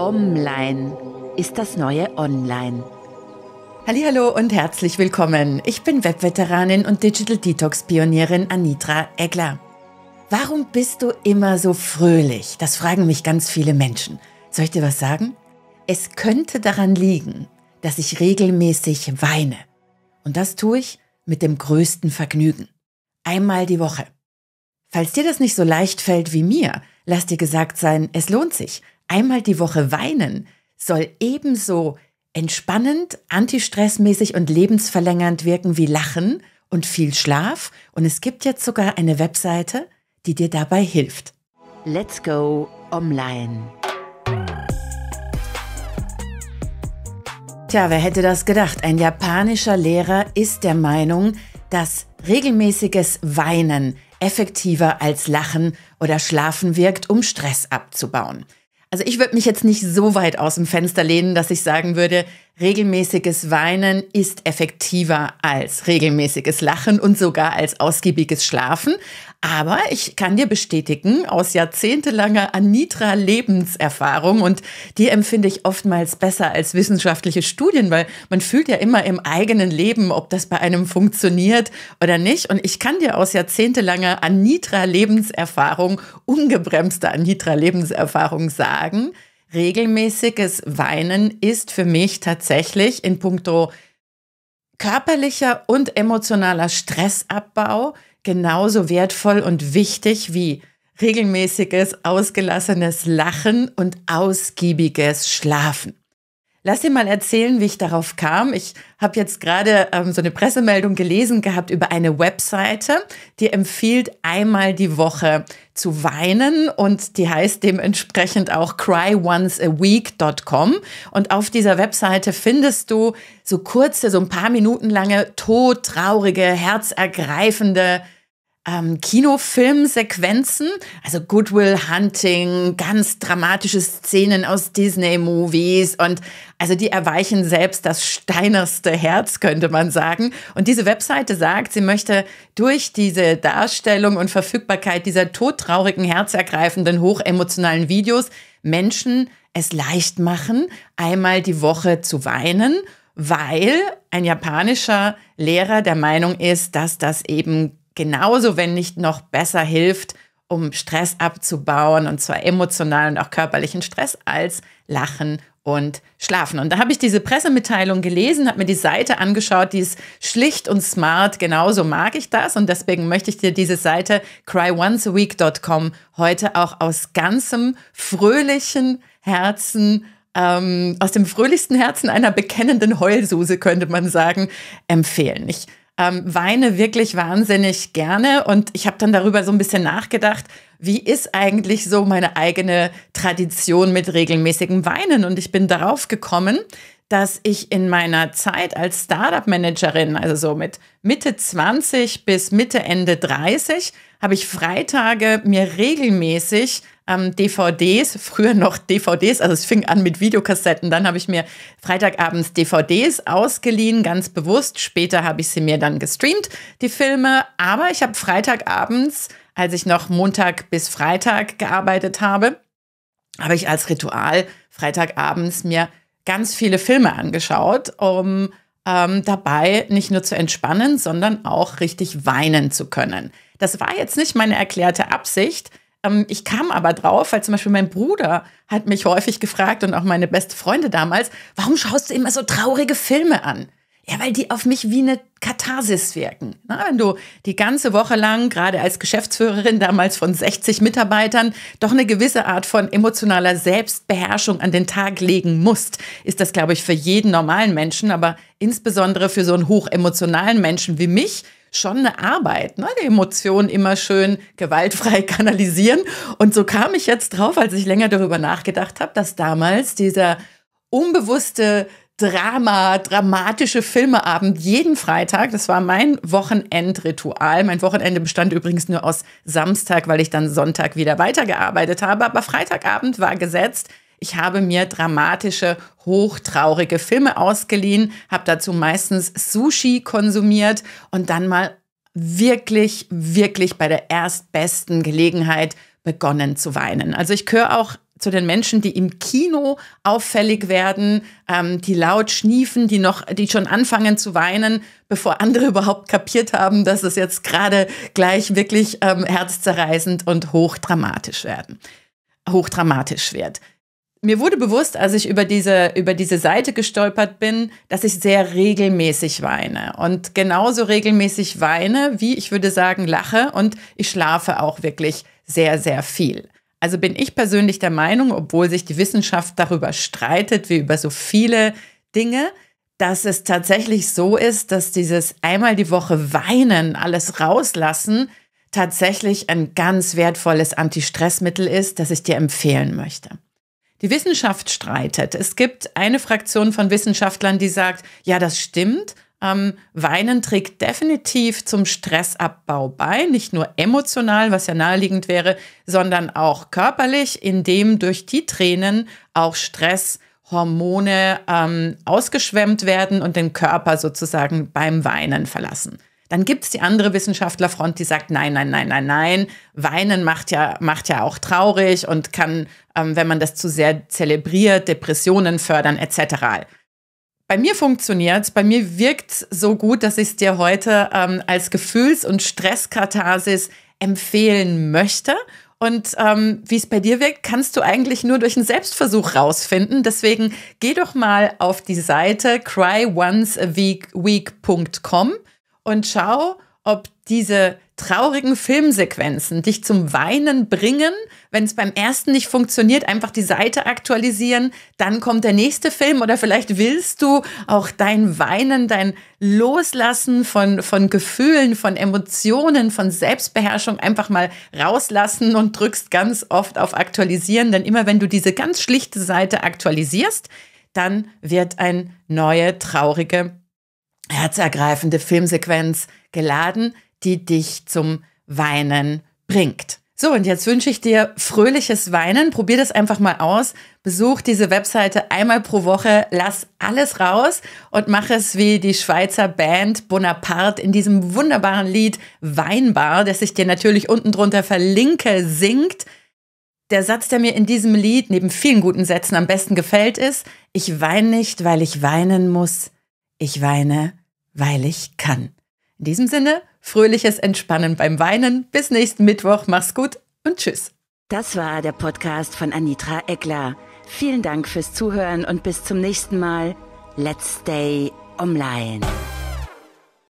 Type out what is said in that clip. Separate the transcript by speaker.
Speaker 1: Online ist das neue Online. Hallo und herzlich willkommen. Ich bin Webveteranin und Digital Detox Pionierin Anitra Egler. Warum bist du immer so fröhlich? Das fragen mich ganz viele Menschen. Soll ich dir was sagen? Es könnte daran liegen, dass ich regelmäßig weine. Und das tue ich mit dem größten Vergnügen. Einmal die Woche. Falls dir das nicht so leicht fällt wie mir, lass dir gesagt sein, es lohnt sich, einmal die Woche weinen soll ebenso entspannend, antistressmäßig und lebensverlängernd wirken wie Lachen und viel Schlaf. Und es gibt jetzt sogar eine Webseite, die dir dabei hilft. Let's go online. Tja, wer hätte das gedacht? Ein japanischer Lehrer ist der Meinung, dass regelmäßiges Weinen effektiver als Lachen oder Schlafen wirkt, um Stress abzubauen. Also ich würde mich jetzt nicht so weit aus dem Fenster lehnen, dass ich sagen würde, Regelmäßiges Weinen ist effektiver als regelmäßiges Lachen und sogar als ausgiebiges Schlafen. Aber ich kann dir bestätigen, aus jahrzehntelanger Anitra-Lebenserfahrung und die empfinde ich oftmals besser als wissenschaftliche Studien, weil man fühlt ja immer im eigenen Leben, ob das bei einem funktioniert oder nicht. Und ich kann dir aus jahrzehntelanger Anitra-Lebenserfahrung, ungebremster Anitra-Lebenserfahrung sagen, regelmäßiges Weinen ist für mich tatsächlich in puncto körperlicher und emotionaler Stressabbau genauso wertvoll und wichtig wie regelmäßiges, ausgelassenes Lachen und ausgiebiges Schlafen. Lass dir mal erzählen, wie ich darauf kam. Ich habe jetzt gerade ähm, so eine Pressemeldung gelesen gehabt über eine Webseite, die empfiehlt, einmal die Woche zu weinen und die heißt dementsprechend auch cryonesaweek.com. Und auf dieser Webseite findest du so kurze, so ein paar Minuten lange, todtraurige, herzergreifende ähm, Kinofilmsequenzen, also Goodwill Hunting, ganz dramatische Szenen aus Disney-Movies und also die erweichen selbst das steinerste Herz, könnte man sagen. Und diese Webseite sagt, sie möchte durch diese Darstellung und Verfügbarkeit dieser todtraurigen, herzergreifenden, hochemotionalen Videos Menschen es leicht machen, einmal die Woche zu weinen weil ein japanischer Lehrer der Meinung ist, dass das eben genauso, wenn nicht noch besser hilft, um Stress abzubauen und zwar emotionalen und auch körperlichen Stress als Lachen und Schlafen. Und da habe ich diese Pressemitteilung gelesen, habe mir die Seite angeschaut, die ist schlicht und smart, genauso mag ich das und deswegen möchte ich dir diese Seite cryoneaweek.com heute auch aus ganzem fröhlichen Herzen ähm, aus dem fröhlichsten Herzen einer bekennenden Heulsuse, könnte man sagen, empfehlen. Ich ähm, weine wirklich wahnsinnig gerne und ich habe dann darüber so ein bisschen nachgedacht, wie ist eigentlich so meine eigene Tradition mit regelmäßigem Weinen? Und ich bin darauf gekommen, dass ich in meiner Zeit als Startup-Managerin, also so mit Mitte 20 bis Mitte, Ende 30, habe ich Freitage mir regelmäßig ähm, DVDs, früher noch DVDs, also es fing an mit Videokassetten, dann habe ich mir Freitagabends DVDs ausgeliehen, ganz bewusst. Später habe ich sie mir dann gestreamt, die Filme. Aber ich habe Freitagabends, als ich noch Montag bis Freitag gearbeitet habe, habe ich als Ritual Freitagabends mir ganz viele Filme angeschaut, um ähm, dabei nicht nur zu entspannen, sondern auch richtig weinen zu können. Das war jetzt nicht meine erklärte Absicht. Ähm, ich kam aber drauf, weil zum Beispiel mein Bruder hat mich häufig gefragt und auch meine beste Freunde damals, warum schaust du immer so traurige Filme an? Ja, weil die auf mich wie eine Katharsis wirken. Na, wenn du die ganze Woche lang, gerade als Geschäftsführerin damals von 60 Mitarbeitern, doch eine gewisse Art von emotionaler Selbstbeherrschung an den Tag legen musst, ist das, glaube ich, für jeden normalen Menschen, aber insbesondere für so einen hochemotionalen Menschen wie mich, schon eine Arbeit, ne? die Emotionen immer schön gewaltfrei kanalisieren. Und so kam ich jetzt drauf, als ich länger darüber nachgedacht habe, dass damals dieser unbewusste Drama, dramatische Filmeabend jeden Freitag. Das war mein Wochenendritual. Mein Wochenende bestand übrigens nur aus Samstag, weil ich dann Sonntag wieder weitergearbeitet habe. Aber Freitagabend war gesetzt. Ich habe mir dramatische, hochtraurige Filme ausgeliehen, habe dazu meistens Sushi konsumiert und dann mal wirklich, wirklich bei der erstbesten Gelegenheit begonnen zu weinen. Also ich höre auch zu den Menschen, die im Kino auffällig werden, ähm, die laut schniefen, die noch, die schon anfangen zu weinen, bevor andere überhaupt kapiert haben, dass es jetzt gerade gleich wirklich ähm, herzzerreißend und hochdramatisch werden, hochdramatisch wird. Mir wurde bewusst, als ich über diese, über diese Seite gestolpert bin, dass ich sehr regelmäßig weine und genauso regelmäßig weine, wie ich würde sagen, lache und ich schlafe auch wirklich sehr, sehr viel. Also bin ich persönlich der Meinung, obwohl sich die Wissenschaft darüber streitet, wie über so viele Dinge, dass es tatsächlich so ist, dass dieses einmal die Woche weinen, alles rauslassen, tatsächlich ein ganz wertvolles Antistressmittel ist, das ich dir empfehlen möchte. Die Wissenschaft streitet. Es gibt eine Fraktion von Wissenschaftlern, die sagt, ja, das stimmt. Ähm, Weinen trägt definitiv zum Stressabbau bei, nicht nur emotional, was ja naheliegend wäre, sondern auch körperlich, indem durch die Tränen auch Stresshormone ähm, ausgeschwemmt werden und den Körper sozusagen beim Weinen verlassen. Dann gibt es die andere Wissenschaftlerfront, die sagt, nein, nein, nein, nein, nein, Weinen macht ja, macht ja auch traurig und kann, ähm, wenn man das zu sehr zelebriert, Depressionen fördern etc. Bei mir funktioniert bei mir wirkt so gut, dass ich es dir heute ähm, als Gefühls- und Stresskatharsis empfehlen möchte. Und ähm, wie es bei dir wirkt, kannst du eigentlich nur durch einen Selbstversuch rausfinden. Deswegen geh doch mal auf die Seite cryonesaweek.com und schau, ob diese traurigen Filmsequenzen dich zum Weinen bringen, wenn es beim ersten nicht funktioniert, einfach die Seite aktualisieren, dann kommt der nächste Film oder vielleicht willst du auch dein Weinen, dein Loslassen von, von Gefühlen, von Emotionen, von Selbstbeherrschung einfach mal rauslassen und drückst ganz oft auf aktualisieren, denn immer wenn du diese ganz schlichte Seite aktualisierst, dann wird eine neue traurige herzergreifende Filmsequenz geladen, die dich zum Weinen bringt. So, und jetzt wünsche ich dir fröhliches Weinen. Probier das einfach mal aus. Besuch diese Webseite einmal pro Woche, lass alles raus und mach es wie die Schweizer Band Bonaparte in diesem wunderbaren Lied Weinbar, das ich dir natürlich unten drunter verlinke, singt. Der Satz, der mir in diesem Lied neben vielen guten Sätzen am besten gefällt, ist, ich weine nicht, weil ich weinen muss, ich weine, weil ich kann. In diesem Sinne, fröhliches Entspannen beim Weinen. Bis nächsten Mittwoch. Mach's gut und tschüss. Das war der Podcast von Anitra Eckler. Vielen Dank fürs Zuhören und bis zum nächsten Mal. Let's Stay Online.